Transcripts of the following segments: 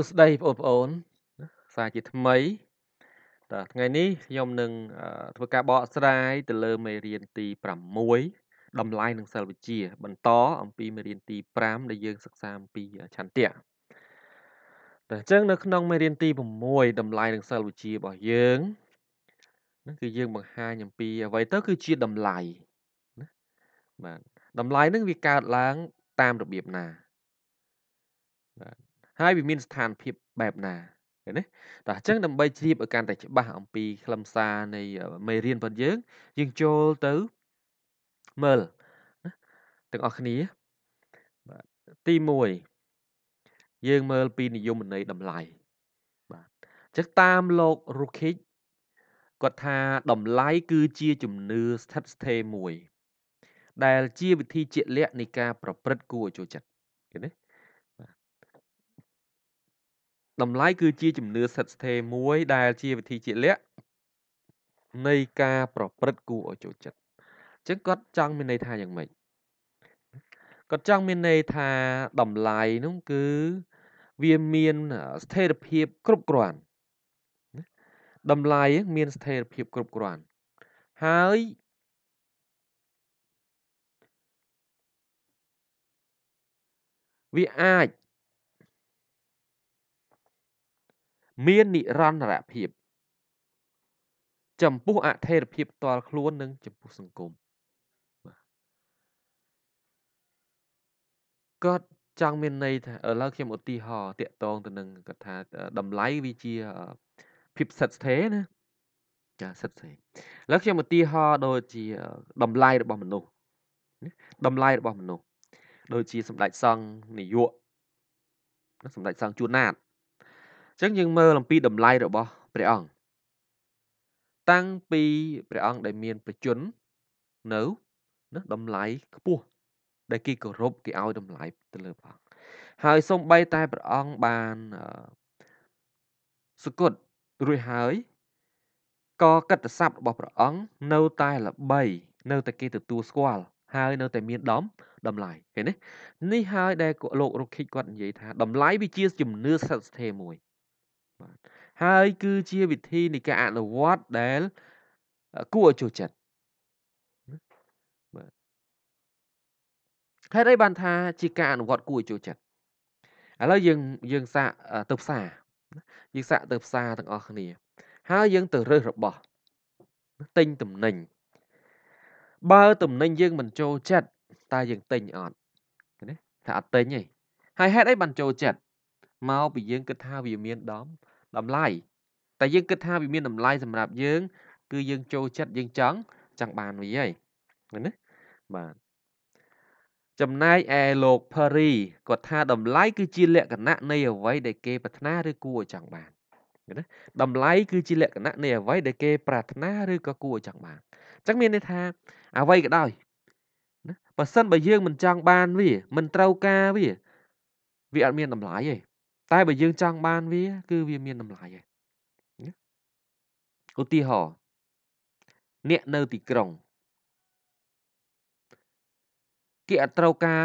សួស្តីបងប្អូនសាជាថ្មីតើថ្ងៃនេះខ្ញុំនឹងធ្វើការបកស្រាយ ទៅលើមេរៀនទី6តម្លៃនិងសិលវិជ្ជាបន្តអំពីមេរៀនទី5ដែលយើងសិក្សាអំពីឆន្ទៈតែអញ្ចឹងនៅក្នុងមេរៀនទី6តម្លៃនិងសិលវិជ្ជារបស់យើងនឹងគឺយើងបង្ហាញអំពីអ្វីទៅ គឺជាតម្លៃណាបាទតម្លៃនឹងវាកើតឡើងតាមរបៀបណាហើយវាមានស្ថានភាពបែបណាឃើញទេតោះអញ្ចឹងដើម្បីជ្រាបឲ្យកាន់តែច្បាស់អំពីខ្លឹមសារនៃមេរៀនរបស់យើង យើងចូលទៅមើលទាំងអស់គ្នាបាទទី1យើងមើលពីនិយមន័យតម្លៃបាទអញ្ចឹងតាមលោក Rukich គាត់ថាតម្លៃគឺជាជំនឿស្ថិតស្ថេរមួយ ដែលជាវិធីជាក់លាក់នៃការប្រព្រឹត្តគួរឲ្យចូលចិត្តឃើញទេតម្លៃគឺជាជំនឿស្ថិតស្ថេរមួយដែលជាវិធីជាលក្ខនៃការប្រព្រឹត្តគួរឲ្យចូលចិត្តអញ្ចឹងគាត់ចង់មានន័យថាយ៉ាងម៉េចគាត់ចង់មានន័យថាតម្លៃនោះគឺវាមានស្ថិរភាពគ្រប់គ្រាន់តម្លៃមានស្ថិរភាពគ្រប់គ្រាន់ហើយវាអាចមាននិរន្តរភាពចំពោះអធិរភាពផ្ទាល់ខ្លួននិងចំពោះសង្គមគាត់ចង់មានន័យថាឥឡូវខ្ញុំឧទាហរណ៍តាក់ទងទៅនឹងគាត់ថាតម្លៃវាជាភាពសិតស្ថេណាចាសិតស្ថេឥឡូវខ្ញុំឧទាហរណ៍ដូចជាតម្លៃរបស់មនុស្សតម្លៃរបស់មនុស្សដូចជាសម្ដេចសង្ឃនាយកសម្ដេចសង្ឃជួនណាតចឹងយើងមើលអំពីតម្លៃរបស់ព្រះអង្គតាំងពីព្រះអង្គដែលមាន ប្រជញ្ញនៅណាតម្លៃខ្ពស់ដែលគេគោរពគេឲ្យតម្លៃទៅលើព្រះអង្គហើយសូម្បីតែព្រះអង្គបានសុគតរួចហើយក៏កិត្តិស័ព្ទរបស់ព្រះអង្គនៅ តែល្បី នៅតែគេទទួលស្គាល់ហើយនៅតែមានដំតម្លៃឃើញទេនេះហើយដែលលោករុខិចគាត់និយាយថាតម្លៃវាជាជំនឿស្ថិតស្ថេរមួយហើយគឺជាវិធីនៃការអនុវត្តដែលគួរឲ្យចូលចិត្តបាទហេតុអីបានថាជាការអនុវត្តគួរឲ្យចូលចិត្តឥឡូវយើងយើងសាកទៅផ្សារយើងសាកទៅផ្សារទាំងអស់គ្នាហើយយើងទៅរើសរបស់ទិញទំនិញបើទំនិញយើងមិនចូលចិត្តតើយើងទិញអត់ណាថាអត់ទិញទេហើយហេតុអីបានចូលចិត្តមកពីយើងគិតថាវាមានដំតម្លៃតែយើងគិតថាវាមានតម្លៃ សម្រាប់យើង គឺយើងចូលចិត្តយើងចង់ចង់បានវាហើយណាបាទចំណែកឯលោក Perry គាត់ថាតម្លៃគឺជាលក្ខណៈនៃអ្វីដែលគេ ប្រាថ្នាឬគួរចង់បានណាតម្លៃគឺជាលក្ខណៈនៃអ្វីដែលគេប្រាថ្នា ឬក៏គួរចង់បានអញ្ចឹងមានន័យថាអ្វីក៏ដោយណាបើសិនបើយើងមិនចង់បានវា មិនត្រូវការវាវាអត់មានតម្លៃទេតែបើយើងចង់បានវា គឺវាមានតម្លៃហើយឧទាហរណ៍អ្នកនៅទីក្រុងគេអត់ត្រូវការ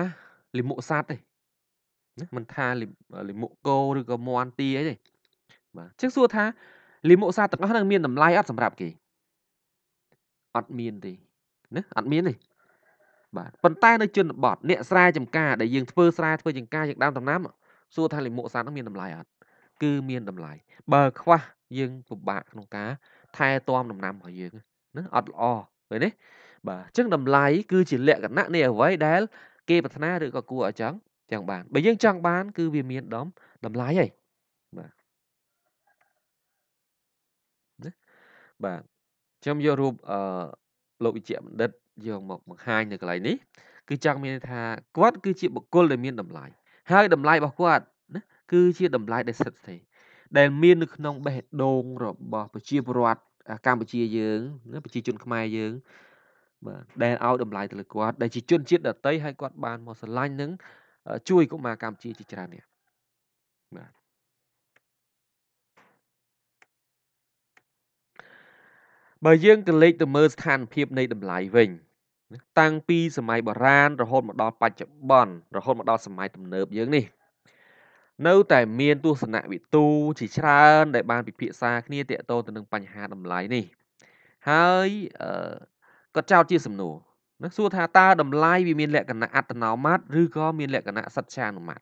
លិមុខសัตว์ទេណាមិនថាលិមុខគោឬក៏មាន់ទាអីទេបាទជាងសួរថាលិមុខសัตว์ទាំងអស់ហ្នឹងមានតម្លៃអត់សម្រាប់គេអត់មានទេណាអត់មានទេបាទប៉ុន្តែនៅជនបទអ្នកស្រែចម្ការដែលយើងធ្វើស្រែធ្វើចម្ការយើងដើមដំណាំសួរថាលាមកសត្វហ្នឹងមានតម្លៃអត់គឺមានតម្លៃបើ ខ្វះយើងពិបាកក្នុងការថែទាំដំណាំរបស់យើងណាអត់ល្អឃើញទេបាទអញ្ចឹងតម្លៃគឺជាលក្ខណៈនៃអ្វីដែល គេ ប្រាថ្នាឬក៏គួរឲ្យចង់ចង់បានបើយើងចង់បានគឺវាមានដំតម្លៃហើយបាទណាបាទខ្ញុំយករូបអឺលោកវិជ្ជបណ្ឌិតយកមកបង្ហាញនៅកន្លែងនេះគឺចង់មានថាគាត់គឺជាបុគ្គលដែលមានតម្លៃហើយតម្លៃរបស់គាត់ណាគឺជាតម្លៃដែលស្ថិតស្ថេរដែលមាននៅក្នុង បេះដូងរបស់ប្រជាពលរដ្ឋកម្ពុជាយើងប្រជាជនខ្មែរយើងបាទដែលឲ្យតម្លៃទៅលើគាត់ដែលជាជនជាតិដតីហើយគាត់បានមកស្រឡាញ់នឹងជួយកុមារកម្ពុជាជាច្រើននេះបាទបើយើងទៅលេខទៅមើលស្ថានភាពនៃតម្លៃវិញតាំងពីសម័យបុរាណរហូតមកដល់បច្ចុប្បន្នរហូតមកដល់សម័យទំនើបយើងនេះនៅតែមានទស្សនវិទូជាច្រើនដែលបានពិភាក្សាគ្នាទាក់ទងទៅនឹងបញ្ហាតម្លៃនេះហើយអឺក៏ចោទជាសំណួរណាសួរថាតើតម្លៃវាមានលក្ខណៈអត្តនោម័តឬក៏មានលក្ខណៈសច្ចានុម័ត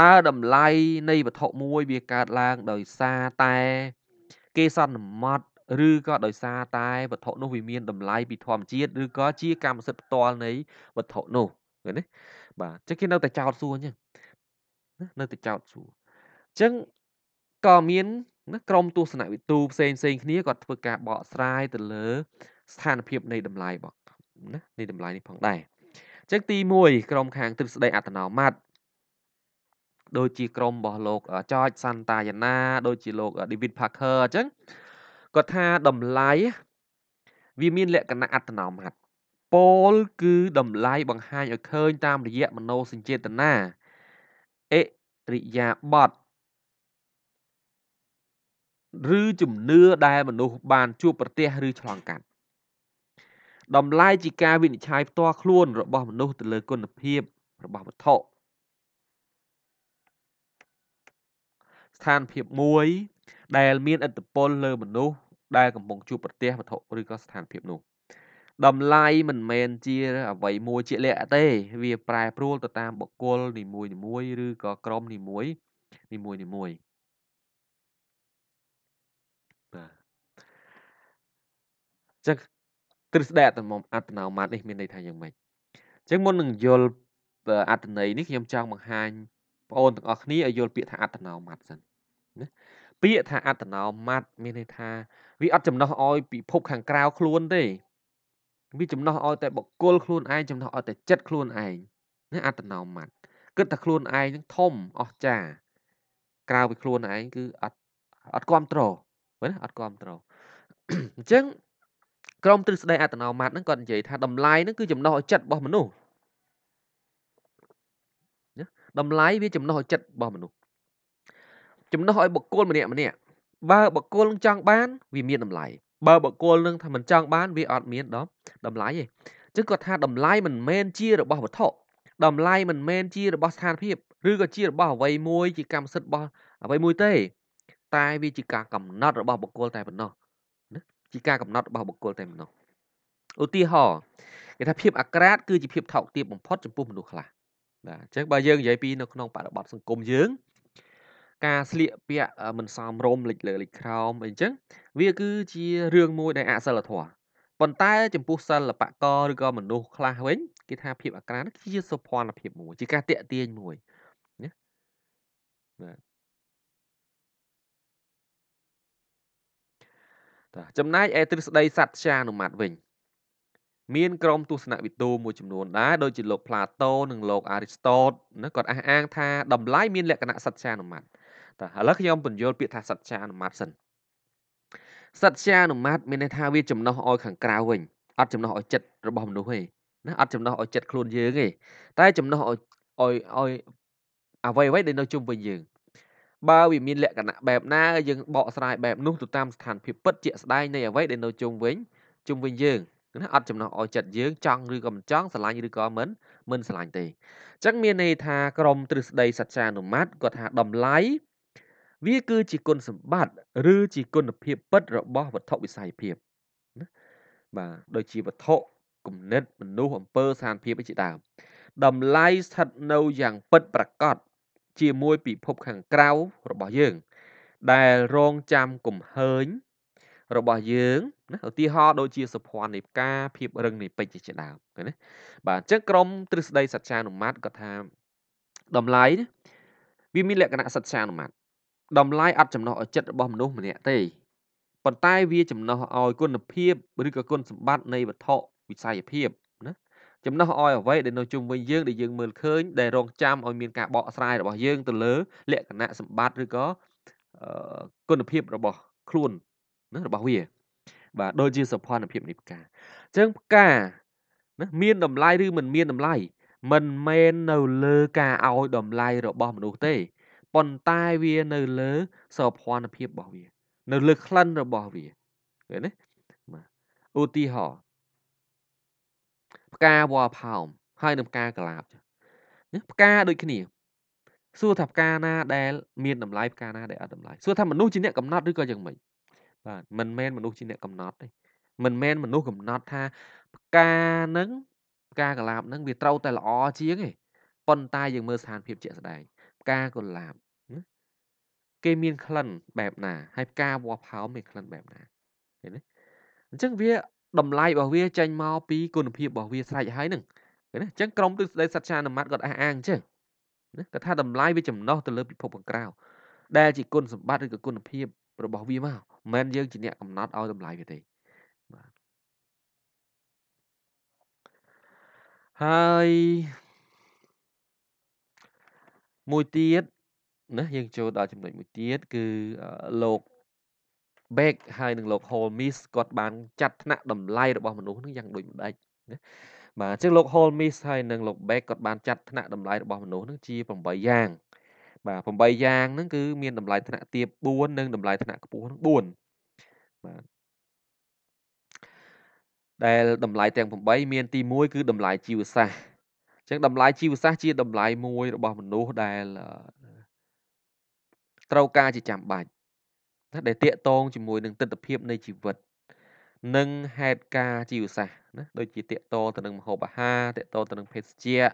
តើតម្លៃនៃវត្ថុមួយវាកើតឡើងដោយសារតែគេសន្មត់ឬក៏ដោយសារតែវត្ថុនោះវាមានតម្លៃពីធម្មជាតិឬក៏ជាកម្មសិទ្ធិផ្ទាល់នៃវត្ថុនោះឃើញទេបាទអញ្ចឹងគេនៅតែចោតសួរអញ្ចឹងណានៅតែចោតសួរអញ្ចឹងក៏មានណាក្រុមទស្សនវិទូផ្សេងផ្សេងគ្នាគាត់ធ្វើការបកស្រាយទៅលើស្ថានភាពនៃតម្លៃរបស់ណានៃតម្លៃនេះផងដែរអញ្ចឹងទី1ក្រុមខាងទ្រឹស្ដីអត្តនោម័តដូចជាក្រុមរបស់លោកចចសន្តាយណាដូចជាលោក David Parker អញ្ចឹងគាត់ថាតម្លៃវាមាន លក្ខណៈអត្តនោម័តពលគឺតម្លៃបង្ហាញឲ្យឃើញតាមរយៈមโนសញ្ចេតនាអរិយាប័តឬជំនឿដែលមនុស្សបានជួបប្រទះឬឆ្លងកាត់តម្លៃជាការវិនិច្ឆ័យផ្ទាល់ខ្លួន របស់មនុស្សទៅលើគុណភាពរបស់វត្ថុស្ថានភាពមួយ ដែល មានឥទ្ធិពលលើមនុស្សដែលកំពុងជួបប្រទះវត្ថុឬក៏ស្ថានភាព នោះតម្លៃមិនមែនជាអ្វីមួយជាក់លាក់ទេ វា ប្រែប្រួលទៅតាមបុគ្គលនីមួយនីមួយឬក៏ក្រុម នីមួយនីមួយនីមួយបាទចឹងទ្រឹស្ដីអត្តមអត្តនោម័តនេះមានន័យថាយ៉ាងម៉េចចឹងមុននឹងយល់អត្តន័យនេះខ្ញុំចង់បង្ហាញបងប្អូនទាំងអស់គ្នាឲ្យយល់ពាក្យថាអត្តនោម័តសិនណាពាក្យថាអត្តនោម័តមានន័យថាវាអត់ចំណោះឲ្យពិភព ខាងក្រៅខ្លួនទេវាចំណោះឲ្យតែបុគ្គលខ្លួនឯងចំណោះឲ្យតែចិត្តខ្លួនឯងណាអត្តនោម័តគិតតែខ្លួនឯងនឹងធំអស្ចារ្យក្រៅពីខ្លួនឯងគឺអត់អត់គ្រប់ត្រមែនអត់គ្រប់ត្រអញ្ចឹងក្រមទ្រឹស្ដីអត្តនោម័តហ្នឹងគាត់និយាយថាតម្លៃហ្នឹងគឺចំណោះឲ្យចិត្តរបស់មនុស្សតម្លៃវាចំណោះឲ្យចិត្តរបស់មនុស្សចំណុះឲ្យបុគ្គលម្នាក់ម្នាក់បើបុគ្គលនឹងចង់បានវាមាន តម្លៃបើបុគ្គលនឹងថាមិនចង់បានវាអត់មានដល់តម្លៃទេចឹងគាត់ថាតម្លៃមិនមែនជារបស់វត្ថុតម្លៃមិនមែនជារបស់ស្ថានភាពឬក៏ជារបស់អ្វីមួយជាកម្មសិទ្ធិរបស់អ្វីមួយទេតែវាជាការកំណត់របស់បុគ្គលតែប៉ុណ្ណោះណាជាការកំណត់របស់បុគ្គលតែប៉ុណ្ណោះឧទាហរណ៍គេថាភាពអាក្រាត គឺជាភាពថោកទាបបំផុតចំពោះមនុស្សខ្លះបាទអញ្ចឹងបើយើងនិយាយពីនៅក្នុងបរិបទសង្គមយើងការស្លៀកពាក់មិនសមរម្យលិចលើលិចក្រោមអីចឹងវាគឺជារឿងមួយដែលអសិលធម៌ប៉ុន្តែ ចំពោះសិល្បករឬក៏មនុស្សខ្លះវិញគេថាភាពអាក្រានគឺជាសុភ័ណភាពមួយជាការតាក់ទាញមួយណាបាទតាចំណែកឯទ្រឹស្ដីសត្យជាអនុម័តវិញ មានក្រុមទស្សនវិទូមួយចំនួនដែរដូចជាលោកផ្លាតូនិងលោកអារីស្តូតណាគាត់អះអាងថាតម្លៃមានលក្ខណៈសត្យជាអនុម័តបាទឥឡូវខ្ញុំបញ្យល់ពាក្យថាសច្ចានុម័តសិនសច្ចានុម័តមានន័យថាវាចំណោះឲ្យខាងក្រៅវិញអត់ចំណោះឲ្យចិត្តរបស់មនុស្សទេណាអត់ចំណោះឲ្យចិត្តខ្លួនយើងទេតែចំណោះឲ្យឲ្យឲ្យអ្វីអ្វីដែលនៅជុំវិញយើង បើវាមានលក្ខណៈបែបណាយើងបកស្រាយបែបនោះទៅតាមស្ថានភាពពិតជាក់ស្ដែងនៃអ្វីដែលនៅជុំវិញជុំវិញយើងណាអត់ចំណោះឲ្យចិត្តយើង ចង់ឬក៏មិនចង់ស្រឡាញ់ឬក៏មិនមិនស្រឡាញ់ទេអញ្ចឹងមានន័យថាក្រមទ្រឹស្ដីសច្ចានុម័តគាត់ថាតម្លៃវាគឺជាគុណសម្បត្តិឬជាគុណភាពពិតរបស់វត្ថុវិស័យភាពណាបាទដូចជាវត្ថុគំនិតមនុស្សអំពើស្ថានភាពជាដើមតម្លៃស្ថិតនៅយ៉ាងពិតប្រាកដជាមួយពិភពខាងក្រៅរបស់យើង ដែលរងចាំគំហើញ របស់យើងណាឧទាហរណ៍ដូចជាសុភ័ណ្ឌនៃផ្កាភាពរឹងនៃពេជ្រជាដើមឃើញទេបាទអញ្ចឹងក្រមទ្រឹស្ដីសច្ចានុម័តក៏ថាតម្លៃវាមានលក្ខណៈសច្ចានុម័តតម្លាយអត់ចំណោះឲ្យចិត្តរបស់មនុស្សម្នាក់ទេប៉ុន្តែវាចំណោះឲ្យគុណភាពឬក៏គុណសម្បត្តិនៃវត្ថុវិស័យភាពណាចំណោះឲ្យអ្វីដែលនៅជុំវិញយើងដែលយើងមើលឃើញ ដែលរងចាំឲ្យមានការបកស្រាយរបស់យើងទៅលើលក្ខណៈសម្បត្តិឬក៏គុណភាពរបស់ខ្លួនណារបស់វា បាទដូចជាសភនភាពនៃផ្កាអញ្ចឹងផ្កាណាមានតម្លៃឬមិនមានតម្លៃមិនមែននៅលើការឲ្យតម្លៃរបស់មនុស្សទេប៉ុន្តែវា នៅលើសោភ័ណភាពរបស់វា នៅ លើក្លិនរបស់វាឃើញទេបាទឧទាហរណ៍ផ្កាវល្លិផោមហើយនឹងផ្កាកលាបណាផ្កាដូច គ្នា សួរថាផ្កាណាដែល មានតម្លៃផ្កាណាដែលអត់តម្លៃសួរថាមនុស្សជាអ្នកកំណត់ឬក៏យ៉ាងម៉េចបាទមិនមែនមនុស្សជាអ្នកកំណត់ទេមិនមែនមនុស្សកំណត់ថាផ្កានឹងផ្កាកលាបនឹងវាត្រូវតែល្អជាងទេប៉ុន្តែយើងមើលស្ថានភាពជាក់ស្ដែងផ្កាកុលាបគេមានក្លិនបែបណា ហើយផ្កាវល្លិផោមមានក្លិនបែបណាឃើញទេអញ្ចឹងវាតម្លៃរបស់វាចេញមកពីគុណភាពរបស់វាស្រេចហើយនឹងឃើញទេអញ្ចឹងក្រមទិសដីសត្វចានមាត់គាត់អះអាងអញ្ចឹងណាគាត់ថាតម្លៃវាចំណោះទៅលើពិភពខាងក្រៅដែលជាគុណសម្បត្តិឬក៏គុណភាពរបស់វាមកមិនយើងជាអ្នកកំណត់ឲ្យតម្លៃវាទេបាទហើយមួយទៀតណាយើងចូលដល់ចំណុចមួយទៀតគឺលោក Beck ហើយនិងលោក Holmes គាត់បានចាត់ថ្នាក់តម្លៃរបស់មនុស្សនឹងយ៉ាងដូចម្ដេចណាបាទអញ្ចឹងលោក Holmes ហើយនិងលោក Beck គាត់បានចាត់ថ្នាក់តម្លៃរបស់មនុស្សនឹងជា8យ៉ាងបាទ8យ៉ាងហ្នឹងគឺមានតម្លៃថ្នាក់ទាប4និងតម្លៃថ្នាក់ខ្ពស់ហ្នឹង4បាទដែលតម្លៃទាំង8មាន ទី1គឺតម្លៃជីវសាស្ត្រអញ្ចឹងតម្លៃជីវសាស្ត្រជាតម្លៃមួយរបស់មនុស្សដែលត្រូវការជាចាំបាច់ណាដែលតាកតងជាមួយនឹងទិដ្ឋភាពនៃជីវិត និងហេតុការជីវសាស្ត្រណាដូចជាតាកតទៅនឹងម្ហូបអាហារតាកតទៅនឹងភេសជ្ជៈ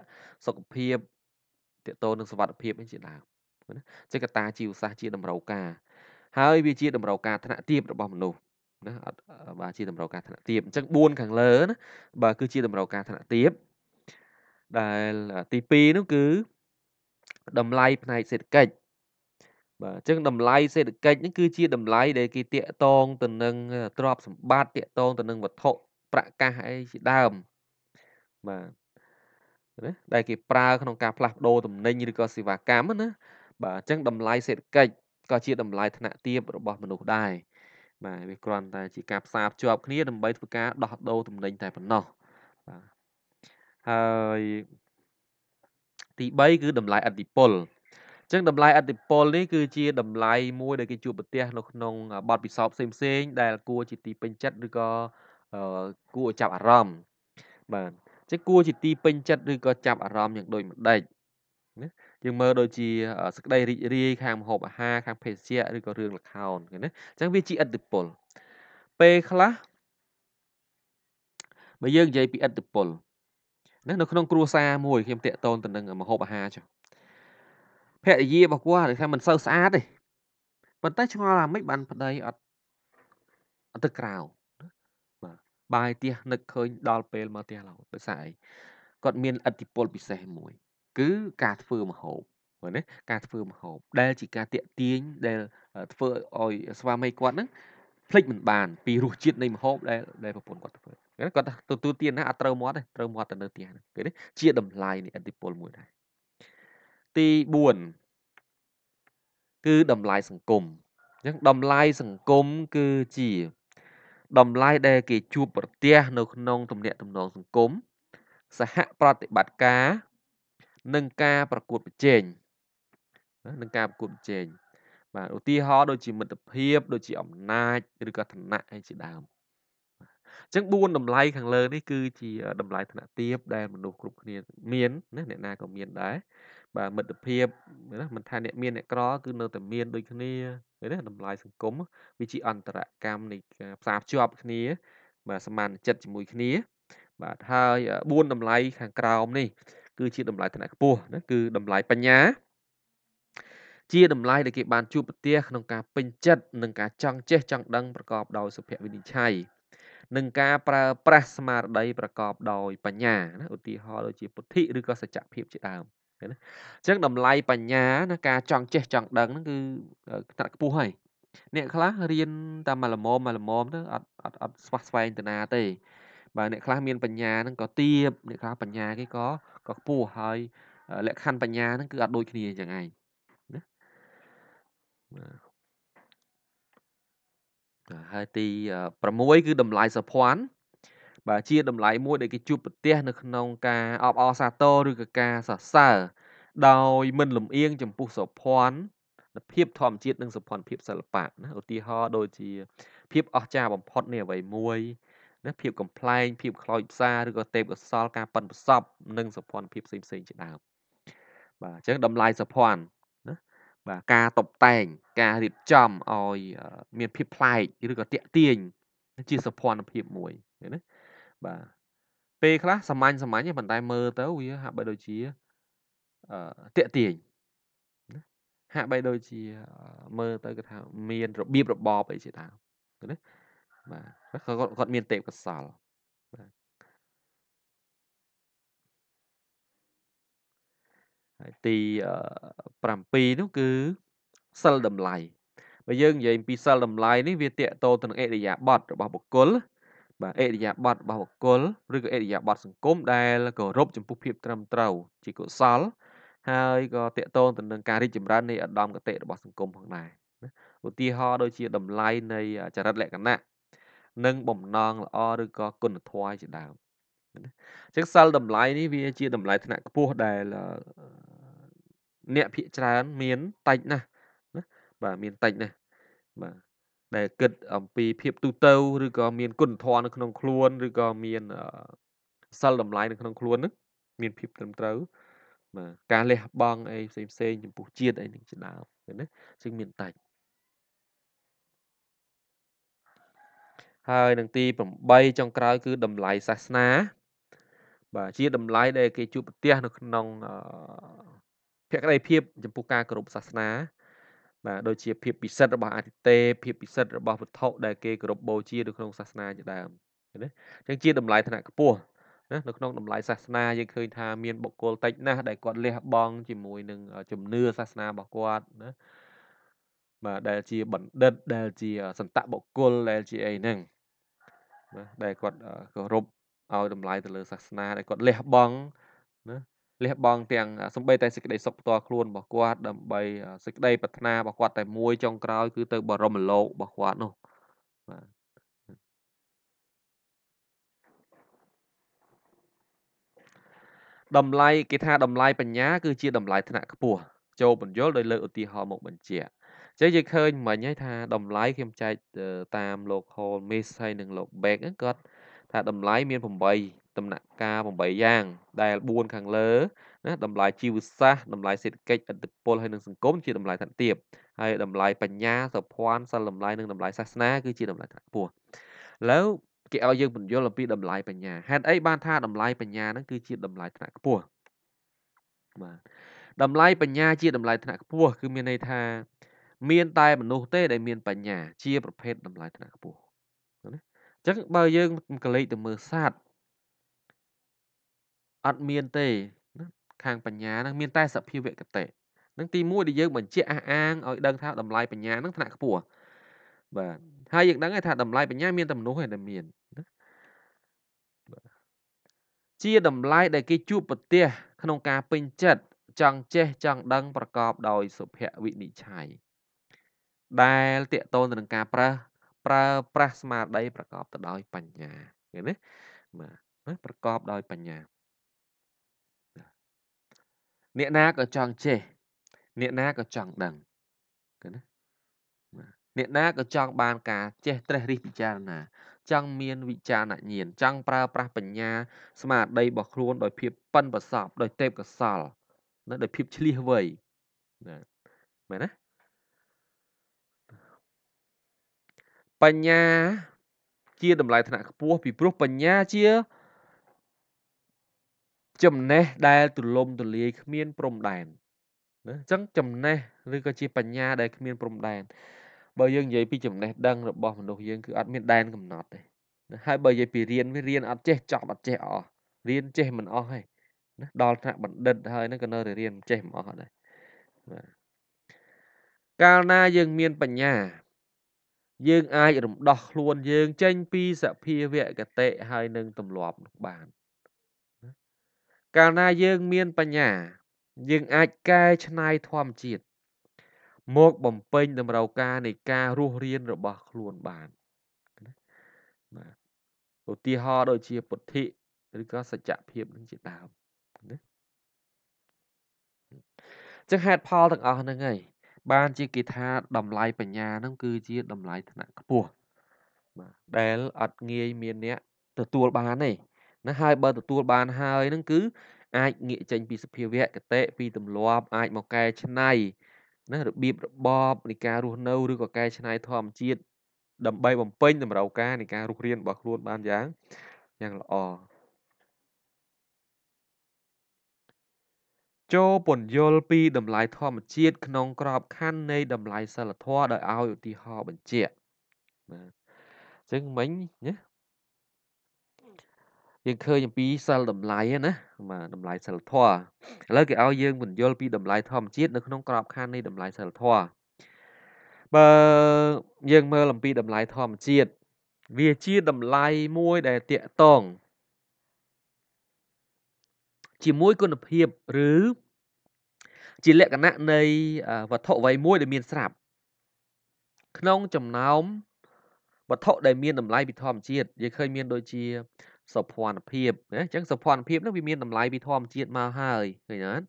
សុខភាពតាកតនឹងសុខភាពជាដើមណាចេះកតាជីវសាស្ត្រជាតម្រូវការ ហើយវាជា តម្រូវការថ្នាក់ទាបរបស់មនុស្សណាអត់បាទជាតម្រូវការថ្នាក់ទាបអញ្ចឹង4ខាងលើណាបាទគឺជាតម្រូវការថ្នាក់ទាបដែលទី2នោះគឺតម្លៃផ្នែកសេដ្ឋកិច្ចបាទអញ្ចឹងតម្លៃសេដ្ឋកិច្ចហ្នឹងគឺជាតម្លៃដែលគេតាក់តងទៅនឹងទ្រព្យសម្បត្តិតាក់តងទៅនឹងវត្ថុប្រកាសអីជាដើមបាទណាដែលគេប្រើក្នុងការផ្លាស់ប្ដូរទំនិញឬក៏សេវាកម្មណាបាទអញ្ចឹងតម្លៃសេដ្ឋកិច្ចក៏ជា តម្លៃថ្នាក់ទាបរបស់មនុស្សដែរបាទវាគ្រាន់តែ ជាការផ្សារភ្ជាប់គ្នាដើម្បីធ្វើការដោះដូរទំនិញតែប៉ុណ្ណោះបាទហើយទី3គឺតម្លៃអតិពលចឹងតម្លៃអតិពលនេះគឺជាតម្លៃមួយដែលគេជួបប្រទះនៅក្នុងបទពិសោធន៍ផ្សេងៗដែល គួរជាទីពេញចិត្តឬក៏គួរចាប់អារម្មណ៍បាទចឹងគួរជាទីពេញចិត្តឬក៏ចាប់អារម្មណ៍យ៉ាងដូចម្ដេចណាយើងមើលដូចជាសក្តីរីករាយខាងម្ហូបអាហារខាងភេសជ្ជៈឬក៏រឿងល្ខោនគេណាចឹងវាជាអតិពលពេលខ្លះបើយើងនិយាយពីអតិពលណានៅក្នុង គ្រួសារមួយខ្ញុំតាកតូនទៅនឹងម្ហូបអាហារចុះភរិយារបស់គាត់គេថាមិនសូវស្អាតទេប៉ុន្តែឆ្ងល់អាមិនបានប្តីអត់អត់ទៅក្រៅបាទបាយទៀះនឹកឃើញដល់ពេលមកទៀះឡើយដោយសារអីគាត់មានអធិពល ពិសេសមួយគឺការធ្វើមហូបមើលនេះការធ្វើមហូបដែលជាការតាក់ទាញដែលធ្វើឲ្យស្វាមីគាត់ហ្នឹងភ្លេចមិនបាន ពីរសជាតិនៃម្ហូបដែលដែលប្រពន្ធគាត់ធ្វើគាត់ទទួលទានណាអត់ត្រូវមាត់ទេត្រូវមាត់ទៅនៅផ្ទះហ្នឹងគេនេះជាតម្លៃនៃអតិពលមួយដែរទី4គឺតម្លៃសង្គមអញ្ចឹងតម្លៃសង្គមគឺជាតម្លៃដែលគេជួបប្រទះនៅក្នុងទំនាក់ទំនងសង្គមសហប្រតិបត្តិការ និងការប្រកួតប្រជែងនិងការប្រកួតប្រជែងបាទឧទាហរណ៍ដូចជាមិត្តភាព ដូចជាអំណាចឬក៏ឋានៈអីជាដើមអញ្ចឹង4តម្លៃខាងលើនេះគឺជាតម្លៃឋានៈទាបដែលមនុស្សគ្រប់គ្នា មានណាអ្នកណាក៏មានដែរបាទមិត្តភាពណាមិនថាអ្នកមានអ្នកក្រ គឺនៅតែមានដូចគ្នាឃើញទេតម្លៃសង្គមវាជា អន្តរកម្មនៃការផ្សារភ្ជាប់គ្នាបាទសមានចិត្តជាមួយគ្នា បាទហើយ4តម្លៃខាងក្រោមនេះ គឺជា តម្លៃថ្នាក់ខ្ពស់ណាគឺតម្លៃបញ្ញា ជាតម្លៃដែលគេបានជួបប្រទះក្នុងការពេញចិត្តនិងការចង់ចេះចង់ដឹងប្រកបដោយសុភវិនិច្ឆ័យនឹងការប្រើប្រាស់ស្មារតីប្រកបដោយ បញ្ញាណាឧទាហរណ៍ដូចជាពុទ្ធិឬក៏សច្ចភាពជាដើមឃើញទេអញ្ចឹងតម្លៃបញ្ញាណាការចង់ចេះចង់ដឹងហ្នឹងគឺថ្នាក់ខ្ពស់ហើយ អ្នកខ្លះរៀនតាមមួយលមមមួយលមមទៅអត់អត់អត់ស្វះស្វែងទៅណាទេបើអ្នកខ្លះមានបញ្ញាហ្នឹងក៏ទៀបអ្នកខ្លះបញ្ញាគេក៏ក៏ខ្ពស់ហើយលក្ខខណ្ឌបញ្ញាហ្នឹងគឺអត់ដូចគ្នាអញ្ចឹងឯងណាបាទហើយទី6គឺតម្លៃសុភ័ណ្ឌបាទជាតម្លៃមួយដែលគេជួបប្រទះនៅក្នុងការអបអរសាទរឬក៏ការសរសើរដោយមិនលំអៀងចំពោះសោភ័ណភាពធម្មជាតិនិងសោភ័ណភាពសិល្បៈណាឧទាហរណ៍ដូចជាភាពអស្ចារ្យបំផុតនៃអ្វីមួយណាភាពកំ pl ែងភាពខ្លោចផ្សាឬក៏ទេពកសលការប៉ិនប្រសពនិងសោភ័ណភាពផ្សេងផ្សេងជាដើមបាទអញ្ចឹងតម្លៃសោភ័ណណាបាទការតុបតែងការរៀបចំឲ្យមានភាពប្លែកឬក៏តាក់ទាញជាសោភ័ណភាពមួយណាបាទពេលខ្លះសាមញ្ញសាមញ្ញប៉ុន្តែមើលទៅវាហាក់បីដូចជាអឺតាក់ទាញហាក់បីដូចជាមើលទៅគេថាមានរបៀបរបបអីជាដើមណាបាទគាត់គាត់មានទេពកោសលបាទហើយទី7នោះគឺសិលតម្លៃបើយើងនិយាយពីសិលតម្លៃនេះវាតកតទៅនឹងអេរិយាប័តរបស់បុគ្គលបាទអេរិយាប័ត្ររបស់បុគ្គលឬក៏អេរិយាប័ត្រសង្គមដែលគោរពចំពោះភាពត្រឹមត្រូវជាកុសល ហើយក៏តកតងទៅនឹងការរីកចម្រើននៃឧត្តមគតិរបស់សង្គមផងដែរណាឧទាហរណ៍ដូចជាតម្លៃនៃចរិតលក្ខណៈនិងបំណងល្អឬក៏គុណធម៌ជាដើមណាចឹងសិលតម្លៃនេះវាជាតម្លៃថ្នាក់ខ្ពស់ដែលអ្នកភាកច្រើនមានតិចណាស់ណាបាទមានតិចណាស់បាទដែលគិតអំពីភាពទូទៅឬក៏មានគុណធម៌នៅក្នុងខ្លួនឬក៏មានសិលតម្លៃនៅក្នុងខ្លួនហ្នឹងមានភាពត្រឹមត្រូវបាទការលះបង់អីផ្សេងផ្សេងចំពោះជាតិអីនឹងជាដើមឃើញណាជាងមានតាច់ហើយនឹងទី8ចុងក្រោយគឺតម្លៃសាសនា បាទជា តម្លៃដែលគេជួបប្រទះនៅក្នុងភក្តីភាព ចំពោះការគោរពសាសនាបាទដូចជាភាពពិសិដ្ឋរបស់អតិទេភាពពិសិដ្ឋរបស់វត្ថុដែលគេគោរពបូជានៅក្នុងសាសនាជាដើមណាអញ្ចឹងជាតម្លៃថ្នាក់ខ្ពស់ណានៅក្នុងតម្លៃសាសនាយើងឃើញថាមានបុគ្គលតិចណាស់ដែលគាត់លះបង់ជាមួយនឹងជំនឿសាសនារបស់គាត់ណាបាទដែលជាបណ្ឌិតដែលជាសន្តបុគ្គលដែលជាអីហ្នឹងណាដែលគាត់គោរពឲ្យតម្លៃទៅលើសាសនាដែលគាត់លះបង់លះបង់ទាំងសំបីតែសេចក្តីសុខផ្ទាល់ខ្លួនរបស់គាត់ដើម្បីសេចក្តីប្រាថ្នារបស់គាត់តែមួយចុងក្រោយគឺទៅបរមលោករបស់គាត់នោះបាទតម្លៃគេថាតម្លៃបញ្ញាគឺជាតម្លៃថ្នាក់ខ្ពស់ចូលបញ្យលដោយលើកឧទាហរណ៍មកបញ្ជាក់ចឹងយើងឃើញមិញហើយថាតម្លៃខ្ញុំចែកតាមលោកហូលមេសហើយនិងលោកបែកហ្នឹងគាត់ថាតម្លៃមាន8ដំណាក់កាល8យ៉ាងដែល4ខាងលើណាតម្លៃជីវសាស្ត្រតម្លៃសេដ្ឋកិច្ចអតិពលហើយនិងសង្គមជាតម្លៃឋានទាបហើយតម្លៃបញ្ញាសុភ័ណ្ឌសិលតម្លៃនិងតម្លៃសាសនាគឺជាតម្លៃថ្នាក់ខ្ពស់ឥឡូវគេឲ្យយើងបញ្យល់អំពីតម្លៃបញ្ញាហេតុអីបានថា តម្លៃបញ្ញាហ្នឹងគឺជា តម្លៃថ្នាក់ខ្ពស់បាទតម្លៃបញ្ញាជាតម្លៃថ្នាក់ខ្ពស់គឺមានន័យថា មានតែមនុស្សទេដែលមានបញ្ញាជា ប្រភេទតម្លៃថ្នាក់ខ្ពស់ណាអញ្ចឹងបើយើងកលេចទៅមើលសាស្ត្រអត់មានទេណាខាងបញ្ញាហ្នឹងមានតែសភាវគតិនឹងទី1ដែលយើងបញ្ជាក់អះអាងឲ្យដឹងថា តម្លៃបញ្ញាហ្នឹងថ្នាក់ខ្ពស់បាទហើយយើងដឹងថាតម្លៃបញ្ញា មានទំនួលហើយតែមានណាជាតម្លៃដែលគេជួបប្រទះក្នុងការពេញចិត្តចង់ចេះចង់ ដឹងប្រកបដោយសុភវិនិច្ឆ័យដែលតកតូនទៅនឹងការប្រើប្រើប្រាស់ស្មារតីប្រកបទៅដោយបញ្ញាឃើញទេបាទប្រកបដោយបញ្ញាអ្នកណាក៏ចង់ចេះអ្នកណាក៏ចង់ដឹងឃើញណាអ្នកណាក៏ចង់បានការចេះត្រេះរិះពិចារណា ចង់មានវិចារណញ្ញាណចង់ប្រើប្រាស់បញ្ញាស្មារតីរបស់ខ្លួន ដោយភាពប៉ិនប្រសប់ដោយទេពកោសលណាដោយភាពឆ្លៀសវៃណាមែនណាបញ្ញា ជាតម្លៃថ្នាក់ខ្ពស់ពីព្រោះបញ្ញាជាចំណេះដែល ទូលំទូលាយគ្មានព្រំដែនណាអញ្ចឹងចំណេះឬក៏ជាបញ្ញាដែលគ្មានព្រំដែនបើយើងនិយាយពីចំណេះដឹងរបស់មនុស្សយើងគឺអត់មានដែនកំណត់ទេហើយបើនិយាយពីរៀនវារៀនអត់ចេះចប់អត់ចេះអស់រៀនចេះមិនអស់ទេណាដល់ថ្នាក់បណ្ឌិតហើយហ្នឹងក៏នៅរៀនចេះមិនអស់ដែរបាទកាលណាយើងមានបញ្ញា យើងអាចរំដោះខ្លួនយើង ចេញ ពីសភាវៈកតិហើយនឹងទម្លាប់នោះបានកាលណាយើងមានបញ្ញា យើងអាចកែច្នៃធម្មជាតិមកបំពេញតម្រូវការនៃការរស់រៀនរបស់ខ្លួនបានបាទឧទាហរណ៍ដូចជាពុទ្ធិឬក៏សច្ចភាពនឹងជាដើមណាចឹងហេតុផលទាំងអស់ហ្នឹងហើយបានជាគេថាតម្លៃបញ្ញាហ្នឹងគឺជាតម្លៃថ្នាក់ខ្ពស់បាទដែលអត់ងាយមានអ្នកទទួលបានទេណាហើយបើទទួលបានហើយនឹងគឺអាចងាកចេញ ពីសភាវៈគតិពីទម្លាប់ អាច មកកែច្នៃណារបៀបរបបនៃការរស់នៅឬក៏កែច្នៃធម្មជាតិដើម្បីបំពេញតម្រូវការនៃការរស់រៀនរបស់ខ្លួនបានយ៉ាងយ៉ាងល្អចូលពន្យល់ពីតម្លៃធម្មជាតិក្នុងក្របខ័ណ្ឌនៃតម្លៃសិលធម៌ដោយឲ្យឧទាហរណ៍បញ្ជាក់ណាអញ្ចឹងមិញណាយើងឃើញអំពីសិលតម្លៃណាបាទតម្លៃសិលធម៌ឥឡូវគេឲ្យយើងពន្យល់ពីតម្លៃធម្មជាតិនៅក្នុងក្របខ័ណ្ឌនៃតម្លៃសិលធម៌បើ យើង មើលអំពីតម្លៃធម្មជាតិវាជាតម្លៃមួយ ដែលតាក់តងជាមួយគុណភាពឬ ជាលក្ខណៈនៃវត្ថុអ្វីមួយដែលមាន ស្រាប់ក្នុងចំណោមវត្ថុដែលមានតម្លៃពីធម្មជាតិយើងឃើញមានដូចជាសុភ័ណភាពណាអញ្ចឹងសុភ័ណភាពហ្នឹងវាមានតម្លៃពីធម្មជាតិមកហើយឃើញអត់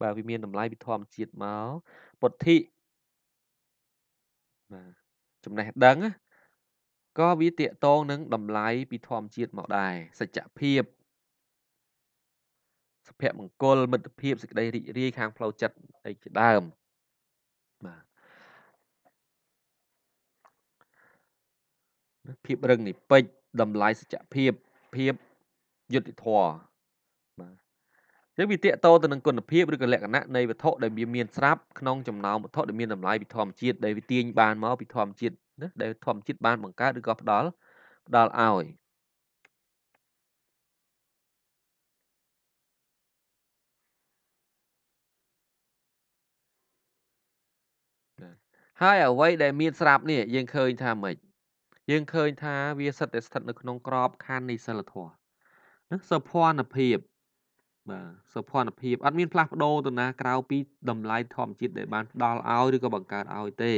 បាទវាមានតម្លៃពីធម្មជាតិមកពុទ្ធិបាទចំណេះដឹងក៏វាតាកតងនឹងតម្លៃពីធម្មជាតិមកដែរសច្ចភាពសុភមង្គលមិត្តភាពសេចក្តីរីករាយខាងផ្លូវចិត្តអីជាដើមបាទភាពរឹងនៃពេជ្រតម្លៃសច្ចភាពភាពយុត្តិធម៌បាទយើងវាតកតទៅនឹងគុណភាពឬក៏លក្ខណៈនៃវត្ថុដែលវាមានស្រាប់ក្នុងចំណោមវត្ថុដែលមានតម្លៃពីធម្មជាតិដែលវាទាញបានមកពីធម្មជាតិណាដែលធម្មជាតិបានបង្កើតឬក៏ផ្ដល់ផ្ដល់ឲ្យហើយអ្វីដែលមានស្រាប់នេះយើងឃើញ ថាម៉េចយើងឃើញ ថាវាស្ថិតតែស្ថិតនៅក្នុងក្របខណ្ឌនៃសិលធម៌ណាសុភ័ណភាពបាទសុភ័ណភាពអត់មានផ្លាស់ប្ដូរទៅណាក្រៅពីតម្លៃធម្មជាតិដែលបានផ្ដល់ឲ្យឬក៏បង្កើតឲ្យទេ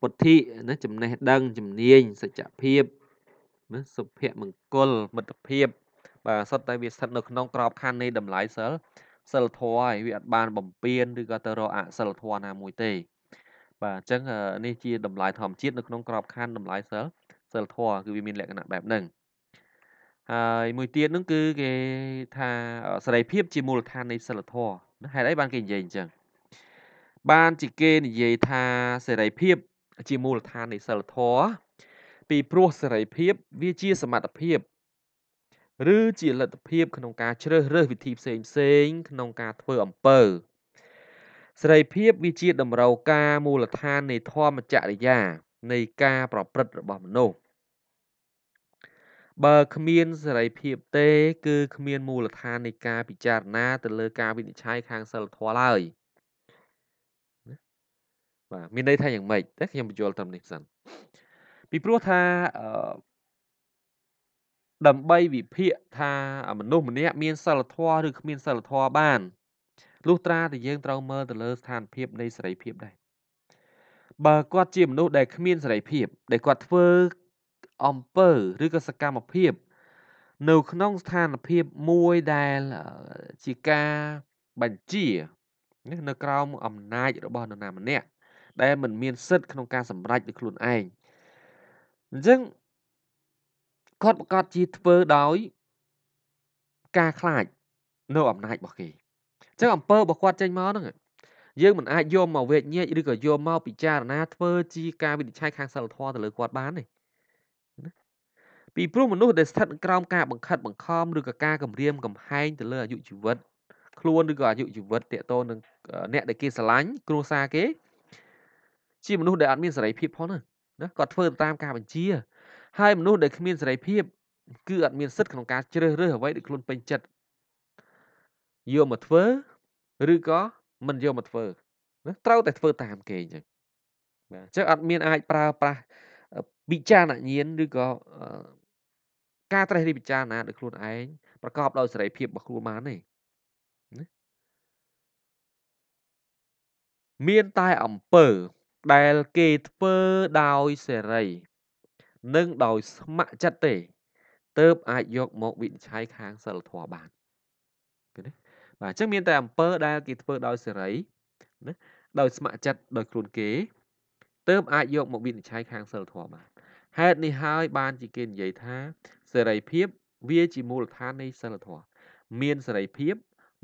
ពុទ្ធិណាចំណេះដឹងជំនាញសច្ចភាពណាសុភមង្គលមិត្តភាពបាទសុទ្ធតែវាស្ថិតនៅក្នុងក្របខណ្ឌនៃតម្លៃសិលសិលធម៌ហើយវាអត់បានបំពេញឬក៏ទៅរកអសិលធម៌ណាមួយទេបាទអញ្ចឹងនេះជាតម្លៃធម្មជាតិនៅក្នុងក្របខ័ណ្ឌតម្លៃសិលសិលធម៌គឺវាមានលក្ខណៈបែបហ្នឹងហើយមួយទៀតហ្នឹងគឺគេថាសេរីភាពជាមូលដ្ឋាននៃសិលធម៌ហេតុអីបានគេនិយាយអញ្ចឹងបានជាគេនិយាយថាសេរីភាពជាមូលដ្ឋាននៃសិលធម៌ពីព្រោះសេរីភាពវាជាសមត្ថភាពឬជាលទ្ធភាពក្នុងការជ្រើសរើសវិធីផ្សេងផ្សេងក្នុងការធ្វើអំពើសេរីភាពវាជាតម្រូវការមូលដ្ឋាននៃធម្មចរិយា នៃការប្រព្រឹត្តរបស់មនុស្សបើគ្មានសេរីភាពទេគឺគ្មានមូលដ្ឋាននៃការពិចារណាទៅលើការវិនិច្ឆ័យខាងសិលធម៌ឡើយបាទមានន័យថាយ៉ាងម៉េចតែខ្ញុំបញ្យល់ត្រឹមនេះសិនពីព្រោះថាអឺដើម្បីវិភាគថា មនុស្សម្នាក់មានសិលធម៌ឬគ្មានសិលធម៌បានលុះត្រាតែយើងត្រូវមើលទៅលើស្ថានភាពនៃសេរីភាពដែរបើគាត់ជាមនុស្សដែលគ្មានសេរីភាព ដែលគាត់ធ្វើអំពើឬក៏សកម្មភាព នៅក្នុងស្ថានភាពមួយដែលជាការបញ្ជានៅក្រោម អំណាចរបស់នរណាម្នាក់ដែលមិនមានសិទ្ធិក្នុងការសម្រេចដោយខ្លួនឯងអញ្ចឹងគាត់ប្រកាសជាធ្វើដោយការខ្លាចនៅអំណាចរបស់គេចឹងអំពើរបស់គាត់ចេញមកហ្នឹងយើងមិនអាចយកមកវិញ្ញាចឬក៏យកមកពិចារណាធ្វើ ជាការវិនិច្ឆ័យខាងសិលធម៌ទៅលើគាត់បានទេណាពីព្រោះមនុស្សដែលស្ថិតក្រោមការបង្ខិតបង្ខំឬក៏ការគំរាមកំហែងទៅលើអាយុជីវិតខ្លួនឬក៏អាយុជីវិតតកតនឹងអ្នកដែលគេស្រឡាញ់គ្រួសារគេជាមនុស្សដែលអត់មានសេរីភាពផងណាណាគាត់ធ្វើតាមការបញ្ជាហើយមនុស្សដែលគ្មានសេរីភាពគឺអត់មានសិទ្ធិក្នុងការជ្រើសរើសអ្វីដែលខ្លួនពេញចិត្តយកមកធ្វើ ឬក៏មិនយកមកធ្វើណាត្រូវតែធ្វើតាមគេអញ្ចឹងបាទអញ្ចឹងអត់មាន អាចប្រើប្រាស់វិចារណញ្ញាណឬក៏ការត្រេះរិះពិចារណាដោយខ្លួនឯងប្រកបដោយសេរីភាពរបស់ខ្លួនបានទេណាមានតែអំពើ ដែលគេធ្វើដោយសេរី និងដោយស្ម័គ្រចិត្តទេទៅអាចយកមកវិនិច្ឆ័យខាងសិលធម៌បានឃើញទេបាទអញ្ចឹងមានតែអំពើដែលគេធ្វើដោយសេរីណាដោយស្ម័គ្រចិត្តដោយខ្លួនគេទើបអាចយកមកវិនិច្ឆ័យខាងសិលធម៌បានហេតុនេះហើយ បានជាគេនិយាយថាសេរីភាព វាជាមូលដ្ឋាននៃសិលធម៌មានសេរីភាព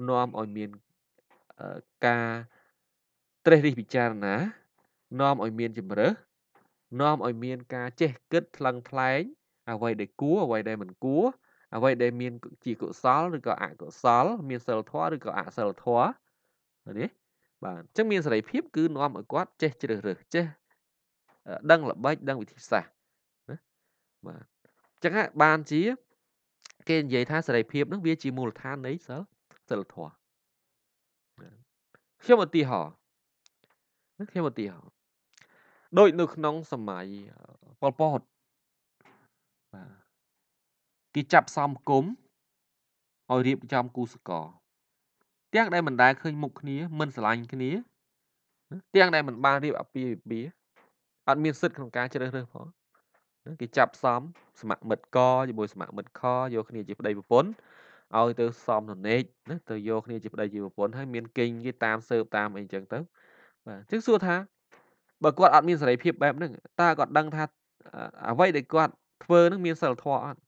នាំឲ្យមានការត្រេះរិះពិចារណានាំឲ្យមានជំរើសនាំឲ្យមានការចេះគិតថ្លឹងថ្លែងអ្វីដែលគួរអ្វីដែលមិនគួរអ្វីដែលមានជាកុសលឬក៏អកុសល មានសិលធម៌ឬក៏អសិលធម៌នេះបាទអញ្ចឹងមានសេរីភាពគឺ នាំឲ្យគាត់ចេះជ្រើសរើសចេះដឹងល្បិចដឹងវិធីសាស្ត្រណាបាទអញ្ចឹងបានជាគេនិយាយថាសេរីភាព នឹង វាជាមូលដ្ឋាននៃសិលសិលធម៌ខ្ញុំឧទាហរណ៍ខ្ញុំឧទាហរណ៍ដូចនៅក្នុង សម័យប៉ុលពតបាទគេចាប់សំគុំឲ្យរៀបចំគូសកលទាំងដែលមិនដែលឃើញ មុខគ្នា មិនស្រឡាញ់គ្នាទាំងដែលមិនបានរៀបអាពាហ៍ពិពាហ៍អត់មានសិទ្ធិក្នុងការជ្រើសរើសផងគេចាប់សំសមាមិត្តកជាមួយសមាមិត្តខយកគ្នាជាប្តីប្រពន្ធឲ្យទៅសំននេកណាទៅយកគ្នាជាប្តីជាប្រពន្ធហើយមានគេងគេតាមស៊ើបតាមអីចឹងទៅបាទចឹងសួរថាបើគាត់អត់មានសេរីភាពបែបហ្នឹងតើគាត់ដឹងថាអ្វីដែលគាត់ធ្វើហ្នឹងមានសិលធម៌អត់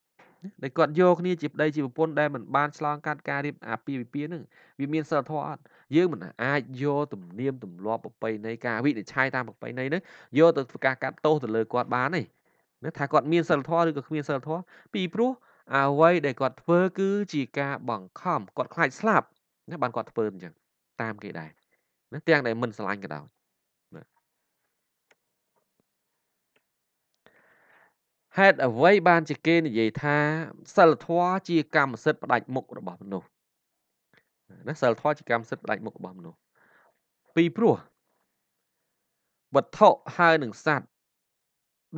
ដែលគាត់យកគ្នាជាប្តីជាប្រពន្ធដែលមិនបានឆ្លងកាត់ការរៀបអាពាហ៍ពិពាហ៍ហ្នឹងវាមានសិលធម៌អត់យើងមិនអាចយកទំនៀមទម្លាប់ប្រពៃណីការវិនិច្ឆ័យតាមប្រពៃណីហ្នឹងយកទៅធ្វើការកាត់ទោសទៅលើគាត់បានទេណាថាគាត់មានសិលធម៌ឬក៏គ្មានសិលធម៌ពីព្រោះអ្វីដែលគាត់ធ្វើគឺជាការបង្ខំគាត់ខ្លាចស្លាប់ណាបានគាត់ធ្វើអញ្ចឹងតាមគេដែរណាទាំងដែលមិនស្រឡាញ់ក៏ដោយហេតុអ្វីបានជាគេនិយាយថា សិលធម៌ជាកម្មសិទ្ធិផ្ដាច់មុខរបស់មនុស្សណាសិលធម៌ជាកម្មសិទ្ធិផ្ដាច់មុខរបស់មនុស្សពីព្រោះវត្ថុហើយនឹងសัตว์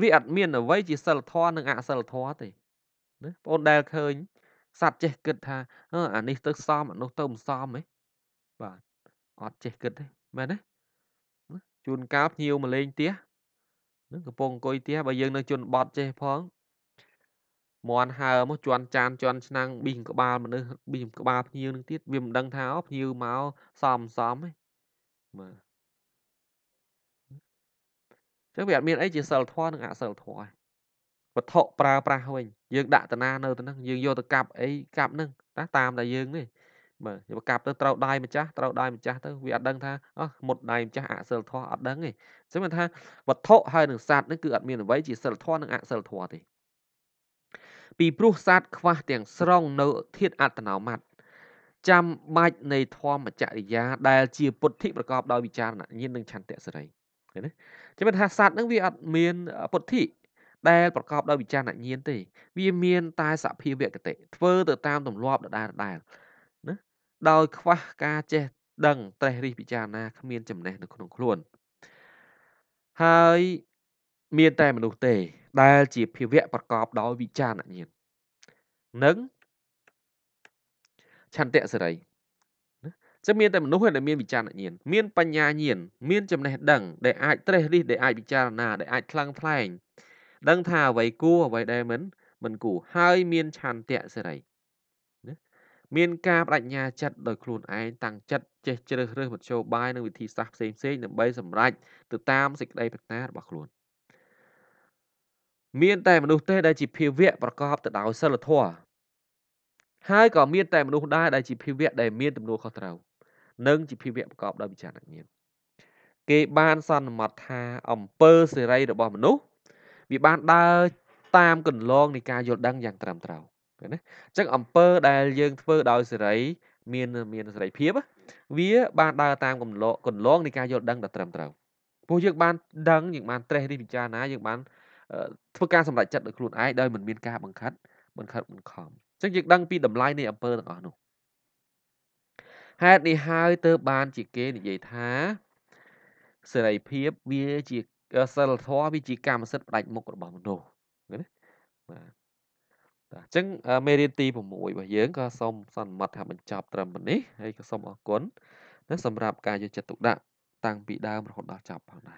វាអត់មានអ្វីជាសិលធម៌និងអសិលធម៌ទេណាបងអូនដែលឃើញសัตว์ចេះគិតថាអានេះទៅសមអានោះទៅមិនសមហ៎បាទអត់ចេះគិតទេមែនទេជួនកាលភ្ញៀវមកលេងផ្ទះនឹងកំពុងអង្គុយផ្ទះបើយើង នៅ ជន់បត់ចេះផងមន់ហើមកជន់ចានជន់ឆ្នាំងប៊ីក្បាលមនុស្សប៊ីក្បាលភ្នៀវនឹងទៀតវាមិនដឹងថាអូភ្នៀវមកសំសំទេមើលចឹងវាអត់មានអីជាសិលធម៌និងអសិលធម៌វត្ថុប្រើប្រាស់វិញយើងដាក់តាណានៅទៅនឹងយើងយកទៅកាប់អីកាប់នឹងតាតាមតែយើងនេះបាទយកកាប់ទៅត្រូវដៃម្ចាស់ត្រូវដៃម្ចាស់ទៅវាអត់ដឹងថាអោះមុតដៃម្ចាស់អសិលធម៌អត់ដឹងទេអញ្ចឹងមិនថាវត្ថុហើយនឹងសัตว์នេះគឺអត់មានអ្វីជាសិលធម៌និងអសិលធម៌ទេពីព្រោះសัตว์ខ្វះទាំង ស្រុងនៅធាតអត្តនោម័តចាំបាច់នៃធម្មចរិយា ដែល ជាពុទ្ធិប្រកបដោយវិចារណញាណនិងឆន្ទៈសេរីឃើញទេចាំមិនថាសัตว์នឹងវាអត់មាន ពុទ្ធិ ដែលប្រកបដោយវិចារណញាណទេ វាមានតែសភាវៈគតិធ្វើទៅតាមទម្លាប់ដដែលដដែលដោយខ្វះការចេះដឹងត្រេះរិះពិចារណាគ្មានចំណេះនៅក្នុងខ្លួនហើយមានតែមនុស្សទេដែលជាភាវៈប្រកបដោយវិចារណញ្ញាណនិងឆន្ទៈសេរីចឹងមានតែមនុស្សដែលមានវិចារណញ្ញាណមានបញ្ញាញាណមានចំណេះដឹង ដែលអាចត្រេះរិះដែលអាចពិចារណាដែលអាចថ្លឹងថ្លែងដឹងថាអ្វីគួរអ្វីដែលមិនមិនគួរហើយមានឆន្ទៈសេរីមានការបដិញ្ញាចិត្តដោយខ្លួនឯងតាំងចិត្តចេះជ្រើសរើសមធ្យោបាយនិងវិធីសាស្ត្រផ្សេងៗដើម្បីសម្រេចទៅតាមសេចក្តីប្រាថ្នារបស់ខ្លួនមានតែមនុស្សទេដែលជាភាវៈប្រកបទៅដោយសិលធម៌ហើយក៏មានតែមនុស្សដែរដែលជាភាវៈដែលមានទំនួលខុសត្រូវនិងជាភាវៈប្រកបដោយវិចារណញ្ញាណគេបានសន្មតថាអំពើសេរីរបស់មនុស្សវាបានដើរតាមគន្លងនៃការយល់ដឹងយ៉ាងត្រឹមត្រូវឃើញណាអញ្ចឹងអំពើដែលយើងធ្វើដោយសេរី មានមានសេរីភាព វា បានដើរតាមកំឡកន្លងនៃការយល់ដឹងដ៏ត្រឹមត្រូវព្រោះយើងបានដឹងយើងបានត្រេះរិះពិចារណាយើងបានធ្វើការសម្រេចចិត្តដោយខ្លួនឯងដោយមិនមានការបង្ខិតបង្ខិតបង្ខំអញ្ចឹងយើងដឹងពីតម្លៃនៃអំពើទាំងអស់នោះហេតុនេះហើយទើបបានជាគេនិយាយថាសេរីភាពវាជាសិលធម៌វាជាកម្មសិទ្ធិផ្ដាច់មុខរបស់មនុស្សឃើញទេបាទបាទអញ្ចឹងមេរៀនទី6របស់យើងក៏សូមសន្មត់ថាបញ្ចប់ត្រឹមនេះហើយក៏សូមអរគុណសម្រាប់ការយកចិត្តទុកដាក់តាំងពីដើមរហូតដល់ចប់ផងដែរ